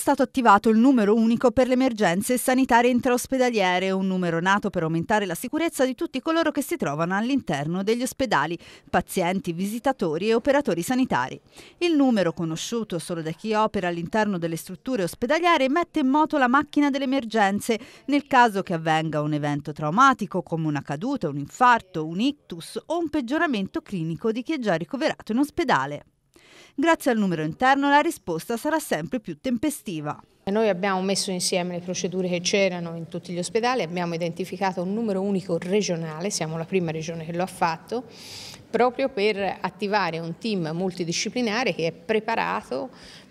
stato attivato il numero unico per le emergenze sanitarie intraospedaliere, un numero nato per aumentare la sicurezza di tutti coloro che si trovano all'interno degli ospedali, pazienti, visitatori e operatori sanitari. Il numero, conosciuto solo da chi opera all'interno delle strutture ospedaliere, mette in moto la macchina delle emergenze nel caso che avvenga un evento traumatico come una caduta, un infarto, un ictus o un peggioramento clinico di chi è già ricoverato in ospedale. Grazie al numero interno la risposta sarà sempre più tempestiva. Noi abbiamo messo insieme le procedure che c'erano in tutti gli ospedali, abbiamo identificato un numero unico regionale, siamo la prima regione che lo ha fatto, proprio per attivare un team multidisciplinare che è preparato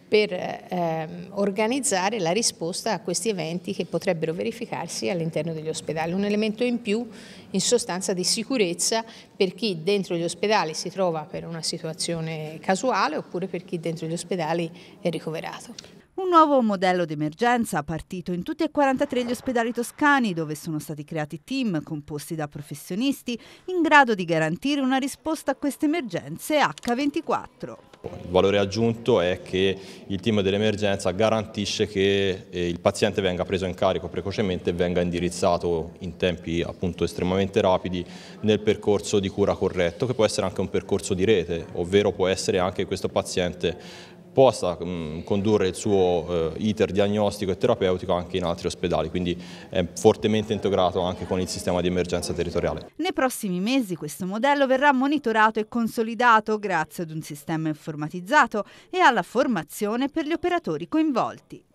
per ehm, organizzare la risposta a questi eventi che potrebbero verificarsi all'interno degli ospedali. Un elemento in più in sostanza di sicurezza per chi dentro gli ospedali si trova per una situazione casuale oppure per chi dentro gli ospedali è ricoverato. Un nuovo modello d'emergenza partito in tutti e 43 gli ospedali toscani dove sono stati creati team composti da professionisti in grado di garantire una risposta a queste emergenze H24. Il valore aggiunto è che il team dell'emergenza garantisce che eh, il paziente venga preso in carico precocemente e venga indirizzato in tempi appunto estremamente rapidi nel percorso di cura corretto che può essere anche un percorso di rete, ovvero può essere anche questo paziente possa mm, condurre il suo eh, iter diagnostico e terapeutico anche in altri ospedali, quindi è fortemente integrato anche con il sistema di emergenza territoriale. Nei prossimi mesi questo modello verrà monitorato e consolidato grazie ad un sistema informatizzato e alla formazione per gli operatori coinvolti.